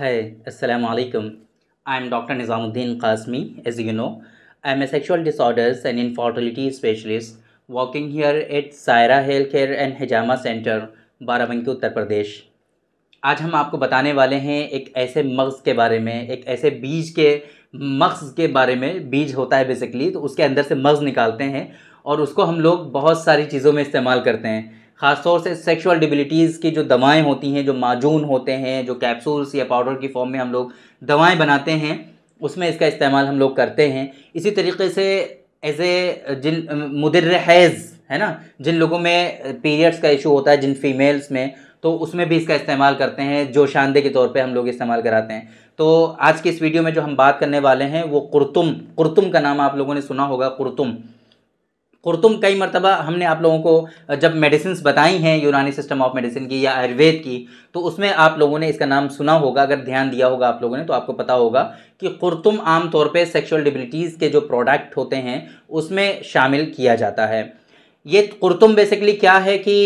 Hi, Assalamu alaikum. I am Dr. Nizamuddin Qasmi. As you know, I am a sexual disorders and infertility specialist working here at Saira Healthcare and Hijama Center, Barabanki, Uttar Pradesh. आज हम आपको बताने वाले हैं एक ऐसे mugs के बारे में एक ऐसे बीज के मग्स के बारे में बीज होता है बेसिकली तो उसके अंदर से मग्स निकालते हैं और उसको हम लोग बहुत सारी चीज़ों में इस्तेमाल करते हैं ख़ासतौर से सेक्सुअल डिबिलिटीज़ की जो दवाएं होती हैं जो माजून होते हैं जो कैप्सूल्स या पाउडर की फॉर्म में हम लोग दवाएं बनाते हैं उसमें इसका इस्तेमाल हम लोग करते हैं इसी तरीके से एज ए जिन मुदर हैज़ है ना जिन लोगों में पीरियड्स का इशू होता है जिन फीमेल्स में तो उसमें भी इसका इस्तेमाल करते हैं जो शानदे के तौर पर हम लोग इस्तेमाल कराते हैं तो आज की इस वीडियो में जो हम बात करने वाले हैं वो कुरतुम कुरतुम का नाम आप लोगों ने सुना होगा कुरतुम कुरतुम कई मरतबा हमने आप लोगों को जब मेडिसिन बताई हैं यूनानी सिस्टम ऑफ मेडिसिन की या आयुर्वेद की तो उसमें आप लोगों ने इसका नाम सुना होगा अगर ध्यान दिया होगा आप लोगों ने तो आपको पता होगा कि आम तौर पर सेक्शुअल डिबिलिटीज़ के जो प्रोडक्ट होते हैं उसमें शामिल किया जाता है ये कुरतुम बेसिकली क्या है कि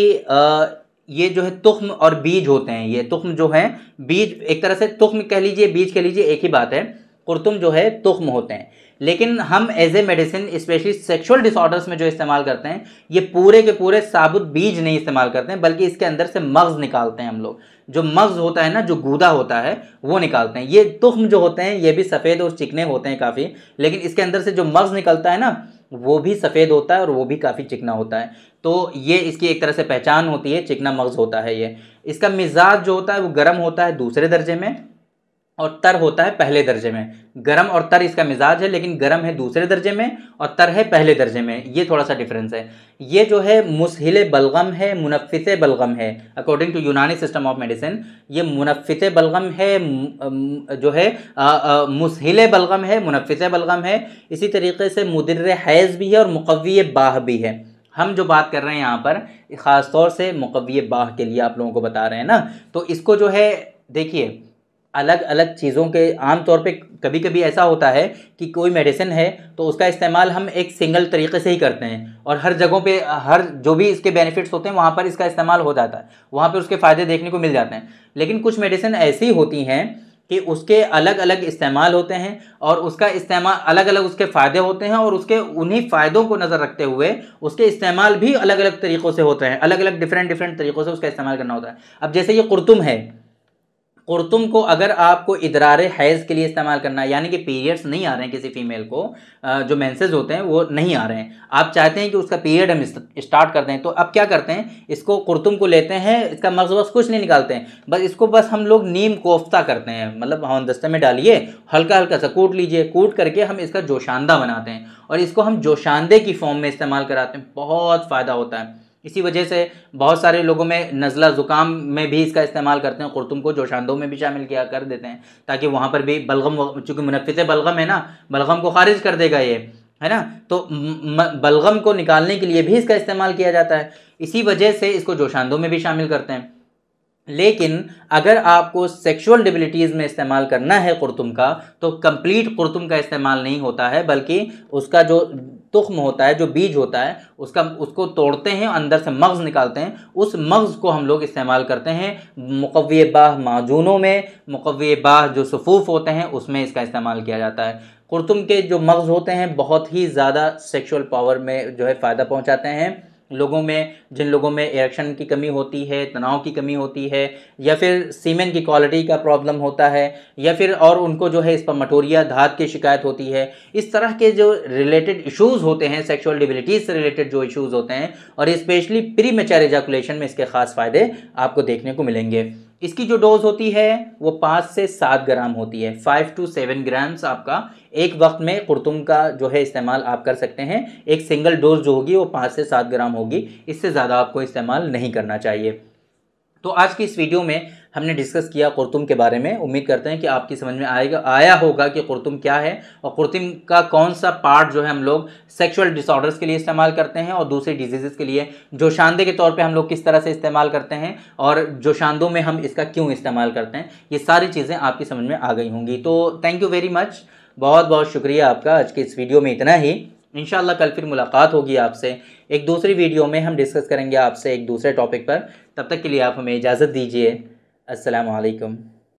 ये जो है तुख्म और बीज होते हैं ये तुख्म जो है बीज एक तरह से तुख्म कह लीजिए बीज कह लीजिए एक ही बात है कुरतुम जो है तुख्म होते हैं लेकिन हम as a medicine specially sexual disorders में जो इस्तेमाल करते हैं ये पूरे के पूरे साबुत बीज नहीं इस्तेमाल करते हैं बल्कि इसके अंदर से मगज़ निकालते हैं हम लोग जो मग्ज़ होता है ना जो गूदा होता है वो निकालते हैं ये तुख्म जो होते हैं ये भी सफ़ेद और चिकने होते हैं काफ़ी लेकिन इसके अंदर से जो मगज़ निकलता है ना वो भी सफ़ेद होता है और वो भी काफ़ी चिकना होता है तो ये इसकी एक तरह से पहचान होती है चिकना मगज़ होता है ये इसका मिजाज जो होता है वो गर्म होता है दूसरे दर्जे में और तर होता है पहले दर्जे में गरम और तर इसका मिजाज है लेकिन गरम है दूसरे दर्जे में और तर है पहले दर्जे में ये थोड़ा सा डिफरेंस है ये जो है मुसहिल बलगम है मुनफ़ बलगम है according to Unani system of medicine ये मुनफ़ बलगम है जो है मुसहिल बलगम है मुनफ़ बलगम है इसी तरीके से मुदर हैज़ भी है और मुकवी बाह भी है हम जो बात कर रहे हैं यहाँ पर ख़ास तौर से मुकवी बाह के लिए आप लोगों को बता रहे हैं ना तो इसको जो है देखिए अलग अलग चीज़ों के आम तौर पे कभी कभी ऐसा होता है कि कोई मेडिसिन है तो उसका इस्तेमाल हम एक सिंगल तरीके से ही करते हैं और हर जगहों पे हर जो भी इसके बेनिफिट्स होते हैं वहाँ पर इसका इस्तेमाल हो जाता है वहाँ पर उसके फ़ायदे देखने को मिल जाते हैं लेकिन कुछ मेडिसिन ऐसी होती हैं कि उसके अलग अलग इस्तेमाल होते हैं और उसका इस्तेमाल अलग अलग उसके फ़ायदे होते हैं और उसके उन्हीं फ़ायदों को नज़र रखते हुए उसके इस्तेमाल भी अलग अलग तरीक़ों से होते हैं अलग अलग डिफरेंट डिफरेंट तरीक़ों से उसका इस्तेमाल करना होता है अब जैसे ये कुरतुम है कुरतुम को अगर आपको इदरार हैज़ के लिए इस्तेमाल करना है यानी कि पीरियड्स नहीं आ रहे हैं किसी फीमेल को जो मैंसेज होते हैं वो नहीं आ रहे हैं आप चाहते हैं कि उसका पीरियड हम स्टार्ट कर दें तो अब क्या करते हैं इसको कुरतुम को लेते हैं इसका मगज़ बस कुछ नहीं निकालते हैं बस इसको बस हम लोग नीम कोफ्ता करते हैं मतलब हम हाँ, दस्ते में डालिए हल्का हल्का सा कूट लीजिए कूट करके हम इसका जोशानदा बनाते हैं और इसको हम जोशानदे की फॉर्म में इस्तेमाल कराते हैं बहुत फ़ायदा होता है इसी वजह से बहुत सारे लोगों में नज़ला ज़ुकाम में भी इसका इस्तेमाल करते हैं कुरतुम को जोशानदों में भी शामिल किया कर देते हैं ताकि वहाँ पर भी बलगम चूँकि मुनफ़ बलगम है ना बलगम को खारिज कर देगा ये है ना तो बलगम को निकालने के लिए भी इसका इस्तेमाल किया जाता है इसी वजह से इसको जोशानदों में भी शामिल करते हैं लेकिन अगर आपको सेक्सुअल डिबिलिटीज़ में इस्तेमाल करना है कुरतुम का तो कंप्लीट कुरतुम का इस्तेमाल नहीं होता है बल्कि उसका जो तुख्म होता है जो बीज होता है उसका उसको तोड़ते हैं अंदर से मग्ज़ निकालते हैं उस मग्ज़ को हम लोग इस्तेमाल करते हैं मुकवी बाह माजूनों में मुकवी बाह जो सफ़ूफ़ होते हैं उसमें इसका इस्तेमाल किया जाता है कुरतुम के जो मग्ज़ होते हैं बहुत ही ज़्यादा सेक्शुअल पावर में जो है फ़ायदा पहुँचाते हैं लोगों में जिन लोगों में इरेक्शन की कमी होती है तनाव की कमी होती है या फिर सीमेन की क्वालिटी का प्रॉब्लम होता है या फिर और उनको जो है इस पर मटोरिया धात की शिकायत होती है इस तरह के जो रिलेटेड इश्यूज़ होते हैं सेक्सुअल डिबिलिटीज़ से रिलेटेड जो इश्यूज़ होते हैं और स्पेशली प्री मेचर एजाकुलेशन में इसके खास फ़ायदे आपको देखने को मिलेंगे इसकी जो डोज होती है वो पाँच से सात ग्राम होती है फाइव टू सेवन ग्राम्स आपका एक वक्त में कुरतुम का जो है इस्तेमाल आप कर सकते हैं एक सिंगल डोज जो होगी वो पाँच से सात ग्राम होगी इससे ज़्यादा आपको इस्तेमाल नहीं करना चाहिए तो आज की इस वीडियो में हमने डिस्कस किया कुरतुम के बारे में उम्मीद करते हैं कि आपकी समझ में आएगा आया होगा कि कुरतुम क्या है और कुरतुम का कौन सा पार्ट जो है हम लोग सेक्सुअल डिसऑर्डर्स के लिए इस्तेमाल करते हैं और दूसरी डिजीज़ के लिए जोशानदे के तौर पे हम लोग किस तरह से इस्तेमाल करते हैं और जोशानदों में हम इसका क्यों इस्तेमाल करते हैं ये सारी चीज़ें आपकी समझ में आ गई होंगी तो थैंक यू वेरी मच बहुत बहुत शुक्रिया आपका आज के इस वीडियो में इतना ही इन कल फिर मुलाकात होगी आपसे एक दूसरी वीडियो में हम डिस्कस करेंगे आपसे एक दूसरे टॉपिक पर तब तक के लिए आप हमें इजाज़त दीजिए असलकम